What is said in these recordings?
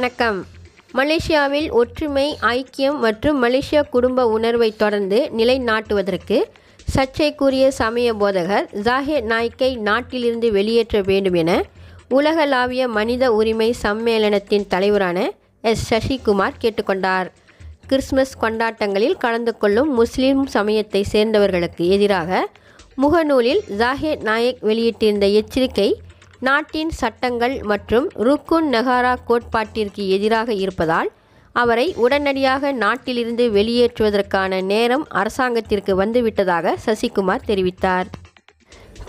வணக்கம் மலேசியாவில் ஒற்றுமை ஐக்கியம் மற்றும் மலேசிய குடும்ப உணர்வை தொடர்ந்து நிலைநாட்டுவதற்கு சர்ச்சைக்குரிய சமய போதகர் ஜாஹே நாய்க்கை நாட்டிலிருந்து வெளியேற்ற வேண்டும் என உலகளாவிய மனித உரிமை சம்மேளனத்தின் தலைவரான எஸ் சசிகுமார் கேட்டுக்கொண்டார் கிறிஸ்மஸ் கொண்டாட்டங்களில் கலந்து கொள்ளும் முஸ்லீம் சமயத்தை சேர்ந்தவர்களுக்கு எதிராக முகநூலில் ஜாஹிர் நாயக் வெளியிட்டிருந்த எச்சரிக்கை நாட்டின் சட்டங்கள் மற்றும் ருக்குன் நகாரா கோட்பாட்டிற்கு எதிராக இருப்பதால் அவரை உடனடியாக நாட்டிலிருந்து வெளியேற்றுவதற்கான நேரம் அரசாங்கத்திற்கு வந்துவிட்டதாக சசிகுமார் தெரிவித்தார்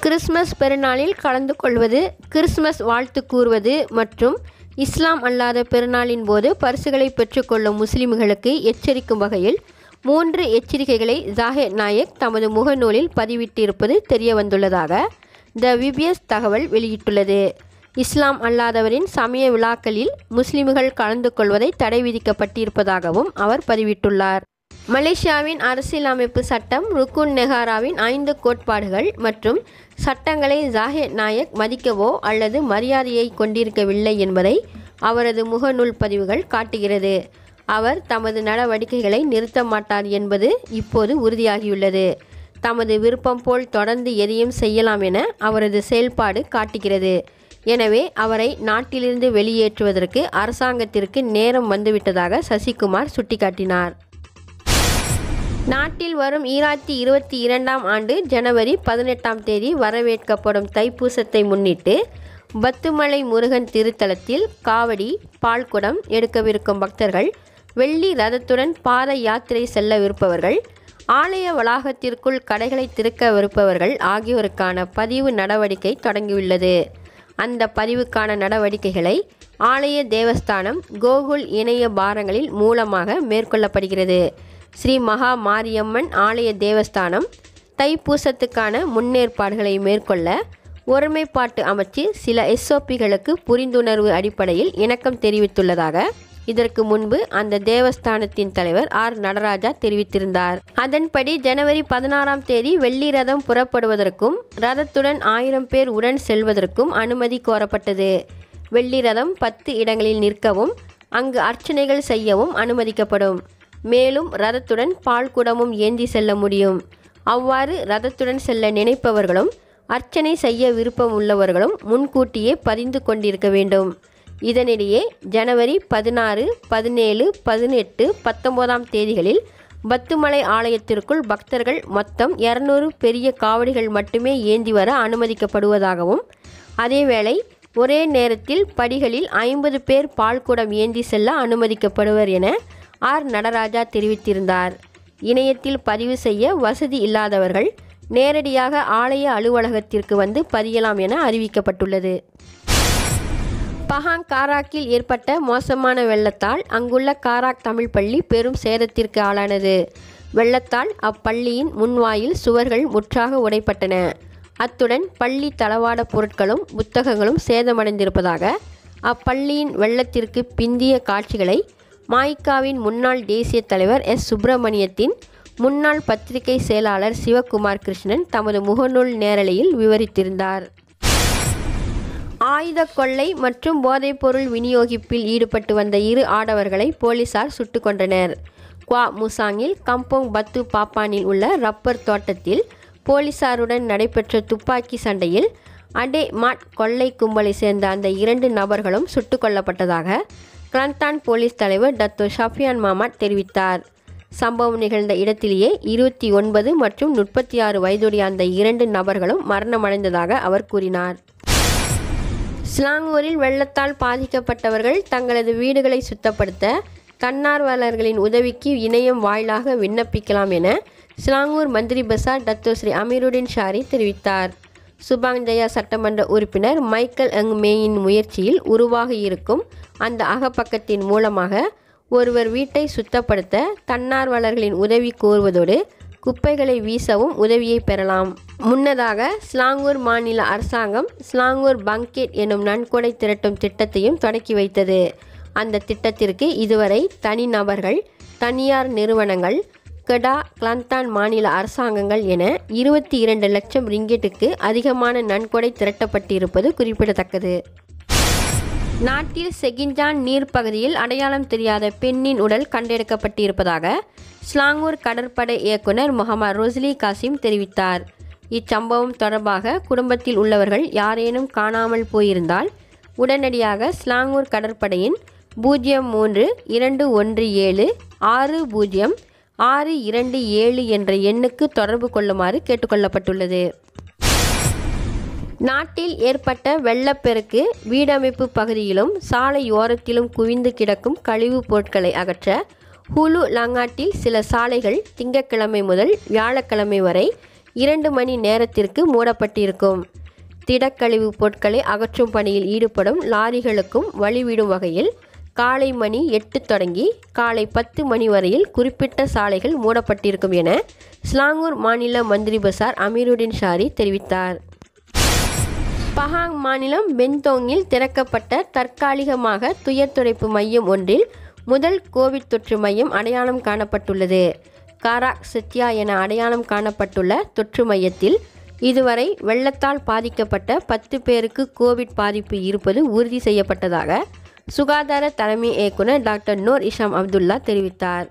கிறிஸ்மஸ் பெருநாளில் கலந்து கொள்வது கிறிஸ்மஸ் வாழ்த்து கூறுவது மற்றும் இஸ்லாம் அல்லாத பெருநாளின் போது பரிசுகளை பெற்றுக்கொள்ளும் முஸ்லிம்களுக்கு எச்சரிக்கும் வகையில் மூன்று எச்சரிக்கைகளை ஜாஹிர் நாயக் தமது முகநூலில் பதிவிட்டிருப்பது தெரியவந்துள்ளதாக த விபிஎஸ் தகவல் வெளியிட்டுள்ளது இஸ்லாம் அல்லாதவரின் சமய விழாக்களில் முஸ்லிம்கள் கலந்து கொள்வதை தடை விதிக்கப்பட்டிருப்பதாகவும் அவர் பதிவிட்டுள்ளார் மலேசியாவின் அரசியலமைப்பு சட்டம் ருக்குன் நெஹாராவின் ஐந்து கோட்பாடுகள் மற்றும் சட்டங்களை ஜாஹே நாயக் மதிக்கவோ அல்லது மரியாதையை கொண்டிருக்கவில்லை என்பதை அவரது முகநூல் பதிவுகள் காட்டுகிறது அவர் தமது நடவடிக்கைகளை நிறுத்த மாட்டார் என்பது இப்போது உறுதியாகியுள்ளது தமது விருப்பம் போல் தொடர்ந்து எதையும் செய்யலாம் என அவரது செயல்பாடு காட்டுகிறது எனவே அவரை நாட்டிலிருந்து வெளியேற்றுவதற்கு அரசாங்கத்திற்கு நேரம் வந்துவிட்டதாக சசிகுமார் சுட்டிக்காட்டினார் நாட்டில் வரும் ஈராயிரத்தி இருபத்தி இரண்டாம் ஆண்டு ஜனவரி பதினெட்டாம் தேதி வரவேற்கப்படும் தைப்பூசத்தை முன்னிட்டு பத்துமலை முருகன் திருத்தலத்தில் காவடி பால்குடம் எடுக்கவிருக்கும் பக்தர்கள் வெள்ளி ரதத்துடன் பாத யாத்திரை செல்லவிருப்பவர்கள் ஆலய வளாகத்திற்குள் கடைகளை திறக்க விருப்பவர்கள் ஆகியோருக்கான பதிவு நடவடிக்கை தொடங்கியுள்ளது அந்த பதிவுக்கான நடவடிக்கைகளை ஆலய தேவஸ்தானம் கோகுல் இணைய பாரங்களில் மூலமாக மேற்கொள்ளப்படுகிறது ஸ்ரீ மகா மாரியம்மன் ஆலய தேவஸ்தானம் தைப்பூசத்துக்கான முன்னேற்பாடுகளை மேற்கொள்ள ஒருமைப்பாட்டு அமைச்சு சில எஸ்ஓபிகளுக்கு புரிந்துணர்வு அடிப்படையில் இணக்கம் தெரிவித்துள்ளதாக இதற்கு முன்பு அந்த தேவஸ்தானத்தின் தலைவர் ஆர் நடராஜா தெரிவித்திருந்தார் அதன்படி ஜனவரி பதினாறாம் தேதி வெள்ளி ரதம் புறப்படுவதற்கும் ரதத்துடன் ஆயிரம் பேர் உடன் செல்வதற்கும் அனுமதி கோரப்பட்டது வெள்ளி ரதம் பத்து இடங்களில் நிற்கவும் அங்கு அர்ச்சனைகள் செய்யவும் அனுமதிக்கப்படும் மேலும் ரதத்துடன் பால் குடமும் ஏந்தி செல்ல முடியும் அவ்வாறு ரதத்துடன் செல்ல நினைப்பவர்களும் அர்ச்சனை செய்ய விருப்பம் உள்ளவர்களும் முன்கூட்டியே பதிந்து கொண்டிருக்க வேண்டும் இதனிடையே ஜனவரி பதினாறு பதினேழு பதினெட்டு பத்தொன்பதாம் தேதிகளில் பத்துமலை ஆலயத்திற்குள் பக்தர்கள் மொத்தம் இரநூறு பெரிய காவடிகள் மட்டுமே ஏந்தி வர அனுமதிக்கப்படுவதாகவும் அதேவேளை ஒரே நேரத்தில் படிகளில் ஐம்பது பேர் பால்குடம் ஏந்தி செல்ல அனுமதிக்கப்படுவர் என ஆர் நடராஜா தெரிவித்திருந்தார் இணையத்தில் பதிவு செய்ய வசதி இல்லாதவர்கள் நேரடியாக ஆலய அலுவலகத்திற்கு வந்து பதியலாம் என அறிவிக்கப்பட்டுள்ளது பஹாங் காராக்கில் ஏற்பட்ட மோசமான வெள்ளத்தால் அங்குள்ள காராக் தமிழ் பள்ளி பெரும் சேதத்திற்கு ஆளானது வெள்ளத்தால் அப்பள்ளியின் முன்வாயில் சுவர்கள் முற்றாக உடைப்பட்டன அத்துடன் பள்ளி தளவாட பொருட்களும் புத்தகங்களும் சேதமடைந்திருப்பதாக அப்பள்ளியின் வெள்ளத்திற்கு பிந்திய காட்சிகளை மாய்காவின் முன்னாள் தேசிய தலைவர் எஸ் சுப்பிரமணியத்தின் முன்னாள் பத்திரிகை செயலாளர் சிவகுமார் கிருஷ்ணன் தமது முகநூல் நேரலையில் விவரித்திருந்தார் ஆயுத கொள்ளை மற்றும் போதைப்பொருள் விநியோகிப்பில் ஈடுபட்டு வந்த இரு ஆடவர்களை போலீசார் சுட்டு கொன்றனர் குவா முசாங்கில் கம்போங் பத்து பாப்பானில் உள்ள ரப்பர் தோட்டத்தில் போலீசாருடன் நடைபெற்ற துப்பாக்கி சண்டையில் அடே மாட் கொள்ளை கும்பலை சேர்ந்த அந்த இரண்டு நபர்களும் சுட்டுக் கொல்லப்பட்டதாக கிராந்தான் போலீஸ் தலைவர் டத்தோ ஷாஃபியான் மாமாட் தெரிவித்தார் சம்பவம் நிகழ்ந்த இடத்திலேயே இருபத்தி ஒன்பது மற்றும் முப்பத்தி ஆறு வயதுடைய அந்த இரண்டு நபர்களும் மரணமடைந்ததாக அவர் கூறினார் ஸ்லாங்கூரில் வெள்ளத்தால் பாதிக்கப்பட்டவர்கள் தங்களது வீடுகளை சுத்தப்படுத்த தன்னார்வலர்களின் உதவிக்கு இணையம் வாயிலாக விண்ணப்பிக்கலாம் என ஸ்லாங்கூர் மந்திரி பசார் டத்தோ ஸ்ரீ அமீருடின் ஷாரி தெரிவித்தார் சுபாங் ஜயா சட்டமன்ற உறுப்பினர் மைக்கேல் எங் மேயின் முயற்சியில் உருவாக இருக்கும் அந்த அகப்பக்கத்தின் மூலமாக ஒருவர் வீட்டை சுத்தப்படுத்த தன்னார்வலர்களின் உதவி கோருவதோடு குப்பைகளை வீசவும் உதவியை பெறலாம் முன்னதாக ஸ்லாங்கூர் மாநில அரசாங்கம் ஸ்லாங்கூர் பங்கெட் எனும் நன்கொடை திரட்டும் திட்டத்தையும் தொடக்கி வைத்தது அந்த திட்டத்திற்கு இதுவரை தனிநபர்கள் தனியார் நிறுவனங்கள் கெடா கிளந்தான் மாநில அரசாங்கங்கள் என இருபத்தி இரண்டு லட்சம் ரிங்கெட்டுக்கு அதிகமான நன்கொடை திரட்டப்பட்டிருப்பது குறிப்பிடத்தக்கது நாட்டில் செகிஞ்சான் நீர்ப்பகுதியில் அடையாளம் தெரியாத பெண்ணின் உடல் கண்டெடுக்கப்பட்டிருப்பதாக ஸ்லாங்கூர் கடற்படை இயக்குனர் முகமது ரோஸ்லி காசிம் தெரிவித்தார் இச்சம்பவம் தொடர்பாக குடும்பத்தில் உள்ளவர்கள் யாரேனும் காணாமல் போயிருந்தால் உடனடியாக ஸ்லாங்கூர் கடற்படையின் பூஜ்ஜியம் மூன்று இரண்டு ஒன்று ஏழு ஆறு பூஜ்ஜியம் ஆறு இரண்டு ஏழு என்ற எண்ணுக்கு தொடர்பு கொள்ளுமாறு கேட்டுக்கொள்ளப்பட்டுள்ளது நாட்டில் ஏற்பட்ட வெள்ளப்பெருக்கு வீடமைப்பு பகுதியிலும் சாலையோரத்திலும் குவிந்து கிடக்கும் கழிவுப் பொருட்களை அகற்ற ஹுலு லங்காட்டில் சில சாலைகள் திங்கட்கிழமை முதல் வியாழக்கிழமை வரை இரண்டு மணி நேரத்திற்கு மூடப்பட்டிருக்கும் திடக்கழிவு பொருட்களை அகற்றும் பணியில் ஈடுபடும் லாரிகளுக்கும் வழிவிடும் வகையில் காலை மணி எட்டு தொடங்கி காலை பத்து மணி வரையில் குறிப்பிட்ட சாலைகள் மூடப்பட்டிருக்கும் என ஸ்லாங்கூர் மாநில மந்திரி பசார் அமீருடின் ஷாரி தெரிவித்தார் பஹாங் மாநிலம் பென்தோங்கில் திறக்கப்பட்ட தற்காலிகமாக துயர் துடைப்பு மையம் ஒன்றில் முதல் கோவிட் தொற்று மையம் அடையாளம் காணப்பட்டுள்ளது காராக் சித்யா என அடையாளம் காணப்பட்டுள்ள தொற்று மையத்தில் இதுவரை வெள்ளத்தால் பாதிக்கப்பட்ட பத்து பேருக்கு கோவிட் பாதிப்பு இருப்பது உறுதி செய்யப்பட்டதாக சுகாதார தலைமை இயக்குனர் டாக்டர் நூர் இஷாம் அப்துல்லா தெரிவித்தார்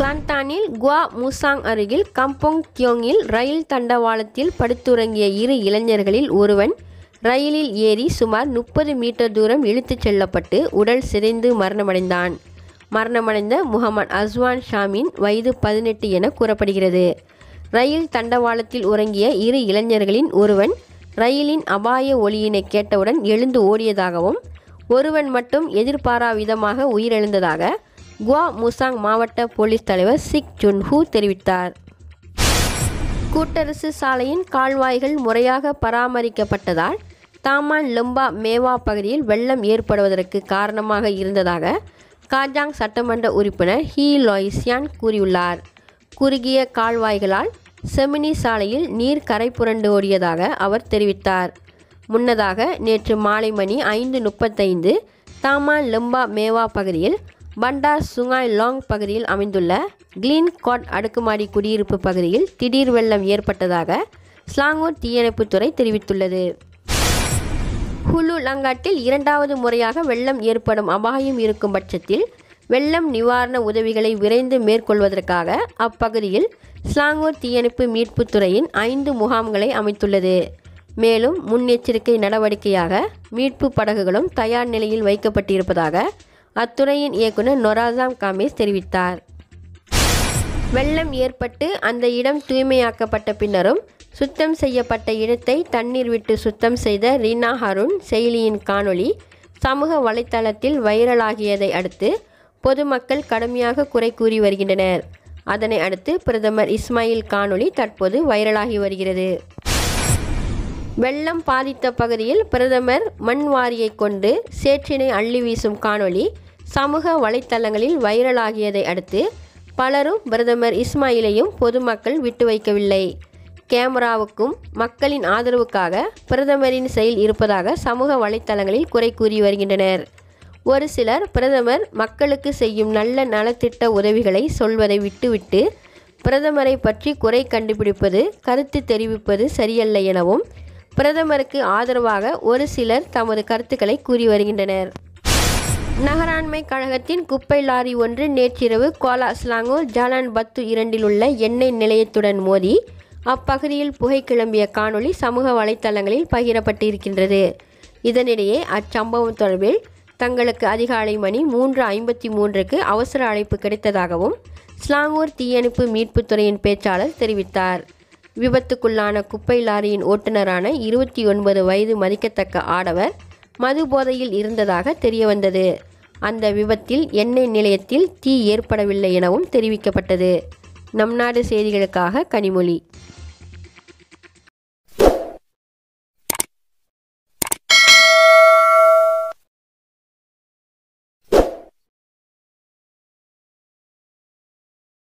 கிளான்டானில் குவா முசாங் அருகில் கம்போங் கியோங்கில் ரயில் தண்டவாளத்தில் படுத்துறங்கிய இரு இளைஞர்களில் ஒருவன் ரயிலில் ஏறி சுமார் முப்பது மீட்டர் தூரம் இழுத்துச் செல்லப்பட்டு உடல் சிதைந்து மரணமடைந்தான் மரணமடைந்த முகமது அஸ்வான் ஷாமின் வயது பதினெட்டு என கூறப்படுகிறது ரயில் தண்டவாளத்தில் உறங்கிய இரு இளைஞர்களின் ஒருவன் ரயிலின் அபாய ஒளியினை கேட்டவுடன் எழுந்து ஓடியதாகவும் ஒருவன் மட்டும் எதிர்பாராவிதமாக உயிரிழந்ததாக குவா முசாங் மாவட்ட போலீஸ் தலைவர் சிக் ஜுன்ஹூ தெரிவித்தார் கூட்டரசு சாலையின் கால்வாய்கள் முறையாக பராமரிக்கப்பட்டதால் தாமான் லும்பா மேவா பகுதியில் வெள்ளம் ஏற்படுவதற்கு காரணமாக இருந்ததாக காஜாங் சட்டமன்ற உறுப்பினர் ஹீ லோய்சியான் கூறியுள்ளார் குறுகிய கால்வாய்களால் செமினி சாலையில் நீர் கரை புரண்டு ஓடியதாக அவர் தெரிவித்தார் முன்னதாக நேற்று மாலை மணி ஐந்து முப்பத்தைந்து தாமான் லும்பா மேவா பகுதியில் பண்டார் சுங்காய் லாங் பகுதியில் அமைந்துள்ள கிளீன் காட் அடுக்குமாடி குடியிருப்பு பகுதியில் திடீர் வெள்ளம் ஏற்பட்டதாக ஸ்லாங்கூர் தீயணைப்புத்துறை தெரிவித்துள்ளது ஹுலு லங்காட்டில் இரண்டாவது முறையாக வெள்ளம் ஏற்படும் அபாயம் இருக்கும் பட்சத்தில் வெள்ளம் நிவாரண உதவிகளை விரைந்து மேற்கொள்வதற்காக அப்பகுதியில் ஸ்லாங்கூர் தீயணைப்பு மீட்புத் துறையின் ஐந்து முகாம்களை அமைத்துள்ளது மேலும் முன்னெச்சரிக்கை நடவடிக்கையாக மீட்பு படகுகளும் தயார் நிலையில் வைக்கப்பட்டிருப்பதாக அத்துறையின் இயக்குனர் நொராசாம் காமேஸ் தெரிவித்தார் வெள்ளம் ஏற்பட்டு அந்த இடம் தூய்மையாக்கப்பட்ட பின்னரும் சுத்தம் செய்யப்பட்ட இடத்தை தண்ணீர் விட்டு சுத்தம் செய்த ரீனா ஹருண் செயலியின் காணொளி சமூக வலைத்தளத்தில் வைரலாகியதை அடுத்து பொதுமக்கள் கடுமையாக குறை கூறி வருகின்றனர் அதனை அடுத்து பிரதமர் இஸ்மாயில் காணொளி தற்போது வைரலாகி வருகிறது வெள்ளம் பாதித்த பகுதியில் பிரதமர் மண்வாரியை கொண்டு சேற்றினை அள்ளி வீசும் காணொளி சமூக வலைத்தளங்களில் வைரலாகியதை அடுத்து பலரும் பிரதமர் இஸ்மாயிலையும் பொதுமக்கள் விட்டு வைக்கவில்லை கேமராவுக்கும் மக்களின் ஆதரவுக்காக பிரதமரின் செயல் இருப்பதாக சமூக வலைத்தளங்களில் குறை கூறி வருகின்றனர் ஒரு சிலர் பிரதமர் மக்களுக்கு செய்யும் நல்ல நலத்திட்ட உதவிகளை சொல்வதை விட்டுவிட்டு பிரதமரை பற்றி குறை கண்டுபிடிப்பது கருத்து தெரிவிப்பது சரியல்ல எனவும் பிரதமருக்கு ஆதரவாக ஒரு சிலர் தமது கருத்துக்களை கூறி வருகின்றனர் நகராண்மை கழகத்தின் குப்பை லாரி ஒன்று நேற்றிரவு கோலாஸ்லாங்கோ ஜாலான் பத்து இரண்டில் உள்ள எண்ணெய் நிலையத்துடன் மோதி அப்பகுதியில் புகை கிளம்பிய காணொளி சமூக வலைத்தளங்களில் பகிரப்பட்டிருக்கின்றது இதனிடையே அச்சம்பவம் தொடர்பில் தங்களுக்கு அதிகாலை மணி மூன்று ஐம்பத்தி மூன்றுக்கு அவசர அழைப்பு கிடைத்ததாகவும் ஸ்லாங்கூர் தீயணைப்பு மீட்புத்துறையின் பேச்சாளர் தெரிவித்தார் விபத்துக்குள்ளான குப்பை லாரியின் ஓட்டுநரான இருபத்தி ஒன்பது வயது மதிக்கத்தக்க ஆடவர் மது போதையில் இருந்ததாக தெரியவந்தது அந்த விபத்தில் எண்ணெய் நிலையத்தில் தீ ஏற்படவில்லை எனவும் தெரிவிக்கப்பட்டது நம் நாடு செய்திகளுக்காக கனிமொழி